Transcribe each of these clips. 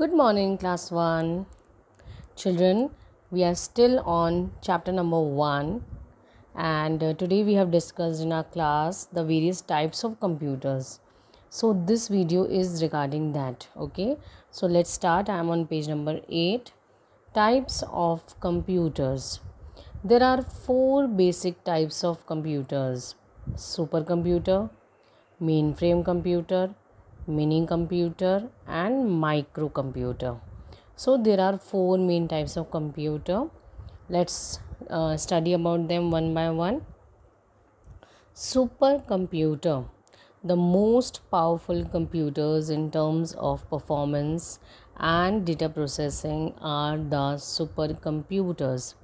Good morning, class 1. Children, we are still on chapter number 1, and uh, today we have discussed in our class the various types of computers. So, this video is regarding that. Okay, so let's start. I am on page number 8 Types of computers. There are four basic types of computers supercomputer, mainframe computer mini computer and microcomputer so there are four main types of computer let's uh, study about them one by one supercomputer the most powerful computers in terms of performance and data processing are the supercomputers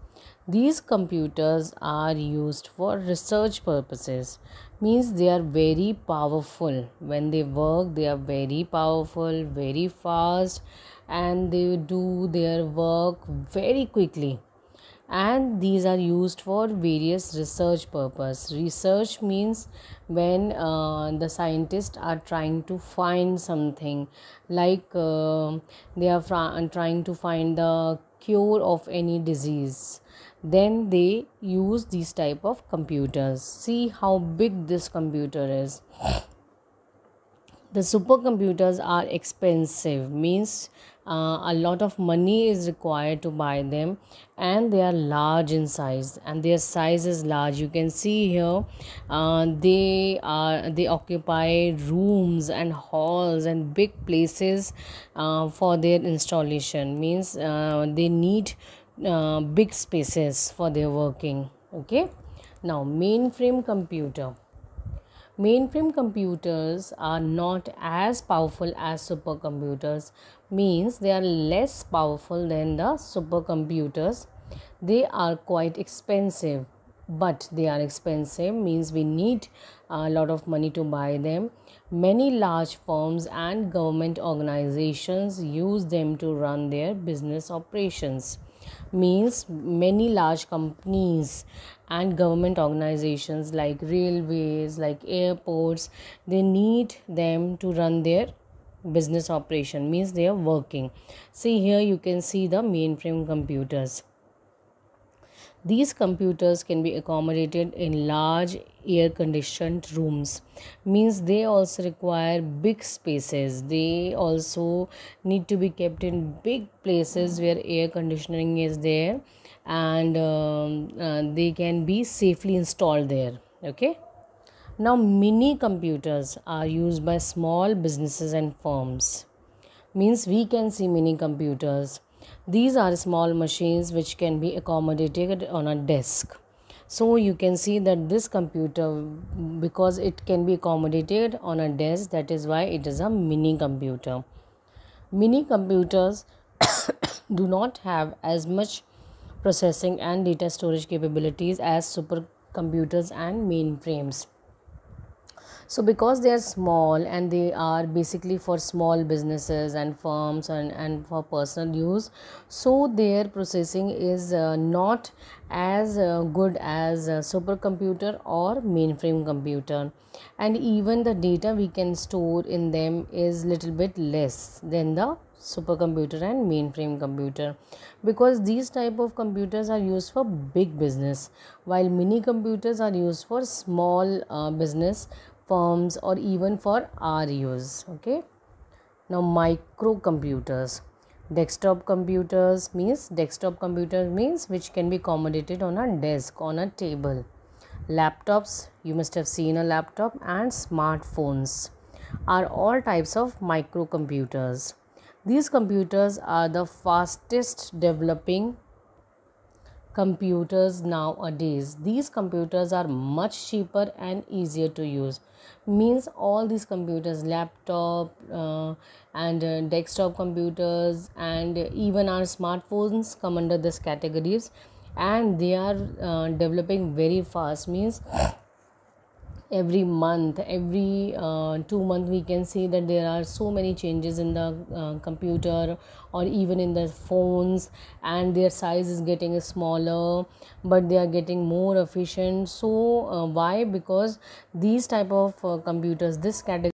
these computers are used for research purposes means they are very powerful when they work they are very powerful very fast and they do their work very quickly and these are used for various research purpose research means when uh, the scientists are trying to find something like uh, they are trying to find the cure of any disease then they use these type of computers see how big this computer is the supercomputers are expensive means uh, a lot of money is required to buy them and they are large in size and their size is large you can see here uh, they are they occupy rooms and halls and big places uh, for their installation means uh, they need uh, big spaces for their working okay now mainframe computer mainframe computers are not as powerful as supercomputers means they are less powerful than the supercomputers they are quite expensive but they are expensive means we need a lot of money to buy them many large firms and government organizations use them to run their business operations means many large companies and government organizations like railways like airports they need them to run their business operation means they are working see here you can see the mainframe computers these computers can be accommodated in large air conditioned rooms means they also require big spaces they also need to be kept in big places where air conditioning is there and um, uh, they can be safely installed there okay now mini computers are used by small businesses and firms means we can see mini computers these are small machines which can be accommodated on a desk. So you can see that this computer because it can be accommodated on a desk that is why it is a mini computer. Mini computers do not have as much processing and data storage capabilities as supercomputers and mainframes so because they are small and they are basically for small businesses and firms and, and for personal use so their processing is uh, not as uh, good as supercomputer or mainframe computer and even the data we can store in them is little bit less than the supercomputer and mainframe computer because these type of computers are used for big business while mini computers are used for small uh, business firms or even for our use okay now microcomputers desktop computers means desktop computer means which can be accommodated on a desk on a table laptops you must have seen a laptop and smartphones are all types of microcomputers these computers are the fastest developing computers nowadays these computers are much cheaper and easier to use means all these computers laptop uh, and uh, desktop computers and even our smartphones come under this categories and they are uh, developing very fast means every month every uh, two month we can see that there are so many changes in the uh, computer or even in the phones and their size is getting smaller but they are getting more efficient so uh, why because these type of uh, computers this category